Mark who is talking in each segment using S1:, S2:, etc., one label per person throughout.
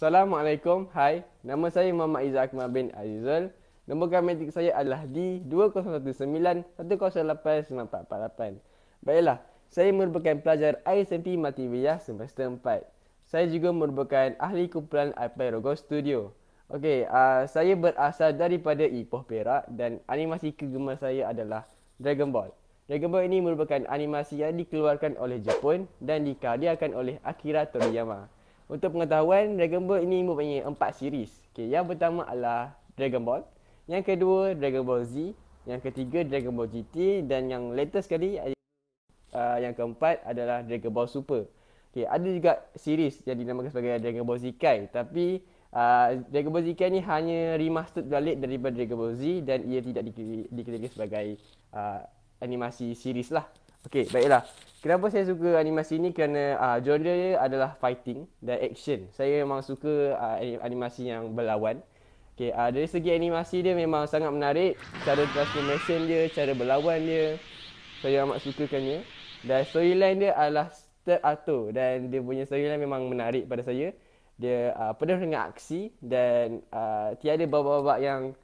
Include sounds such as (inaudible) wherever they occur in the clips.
S1: Assalamualaikum. Hai. Nama saya Mama Izzah Akmal bin Azizul. Nombor kamatik saya adalah D 2019 108 Baiklah, saya merupakan pelajar ISMP Multimedia semester 4. Saya juga merupakan ahli kumpulan Alpairogo Studio. Okey, uh, saya berasal daripada Ipoh Perak dan animasi kegemar saya adalah Dragon Ball. Dragon Ball ini merupakan animasi yang dikeluarkan oleh Jepun dan dikaryakan oleh Akira Toriyama. Untuk pengetahuan, Dragon Ball ini mempunyai empat series. Okay, yang pertama adalah Dragon Ball. Yang kedua, Dragon Ball Z. Yang ketiga, Dragon Ball GT. Dan yang latest sekali, uh, yang keempat adalah Dragon Ball Super. Okay, ada juga series yang dinamakan sebagai Dragon Ball Z Kai. Tapi uh, Dragon Ball Z Kai ni hanya remastered balik daripada Dragon Ball Z dan ia tidak dikategorikan sebagai uh, animasi series lah. Okay, baiklah. Kenapa saya suka animasi ni? Kerana uh, genre dia adalah fighting dan action. Saya memang suka uh, animasi yang berlawan. Okay, uh, ah, dari segi animasi dia memang sangat menarik. Cara transformation dia, cara berlawan dia. Saya amat dia. Dan storyline dia adalah step atau dan dia punya storyline memang menarik pada saya. Dia uh, penuh dengan aksi dan uh, tiada bab-bab yang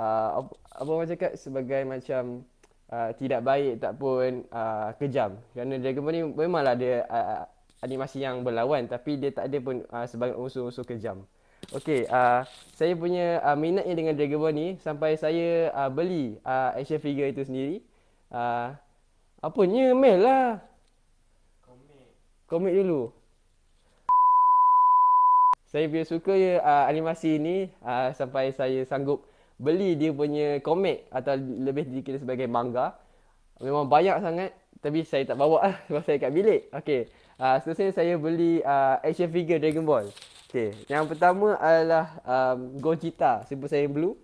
S1: uh, apa, apa macam cakap sebagai macam Uh, tidak baik tak pun uh, kejam kerana Dragon Ball ni memanglah dia uh, animasi yang berlawan tapi dia tak ada pun uh, sebagai unsur-unsur kejam. Okey, uh, saya punya uh, minatnya dengan Dragon Ball ni sampai saya uh, beli uh, action figure itu sendiri. Uh, apanya mail lah. Komik. Komik dulu. saya biasa suka ya uh, animasi ni uh, sampai saya sanggup beli dia punya komik atau lebih dikira sebagai manga. Memang banyak sangat tapi saya tak bawa lah (laughs) sebab saya kat bilik. Okey. Uh, ah, seterusnya saya beli uh, action figure Dragon Ball. Okey. Yang pertama adalah um, Gogeta Super Saiyan Blue.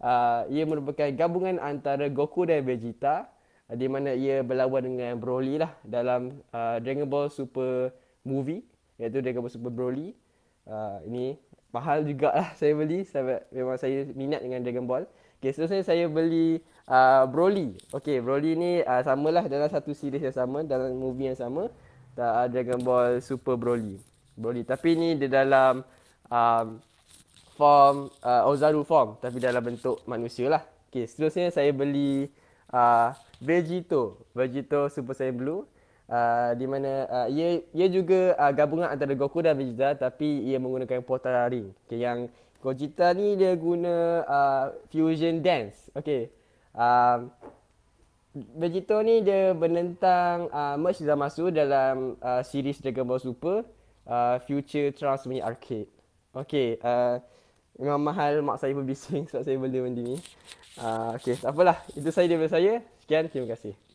S1: Uh, ia merupakan gabungan antara Goku dan Vegeta uh, di mana ia berlawan dengan Broly lah dalam uh, Dragon Ball Super Movie iaitu Dragon Ball Super Broly. Uh, ini mahal juga lah (laughs) saya beli sebab memang saya minat dengan Dragon Ball. Okay, seterusnya so saya beli uh, Broly. Okay, Broly ni uh, lah dalam satu series yang sama, dalam movie yang sama. Uh, Dragon Ball Super Broly. Broly. Tapi ni dia dalam um, form, uh, Ozaru form. Tapi dalam bentuk manusia lah. Okay, seterusnya saya beli uh, Vegito. Vegito Super Saiyan Blue uh, di mana uh, ia ia juga uh, gabungan antara Goku dan Vegeta tapi ia menggunakan portal ring. Okay, yang Gogeta ni dia guna uh, fusion dance. Okay. Um, Vegeta ni dia menentang uh, Merge Zamasu dalam uh, series Dragon Ball Super uh, Future Trunks Mini Arcade. Okay. Uh, memang mahal mak saya pun berbising (laughs) sebab saya beli benda ni. Uh, okay. Tak apalah. Itu saya daripada saya. Sekian. Terima kasih.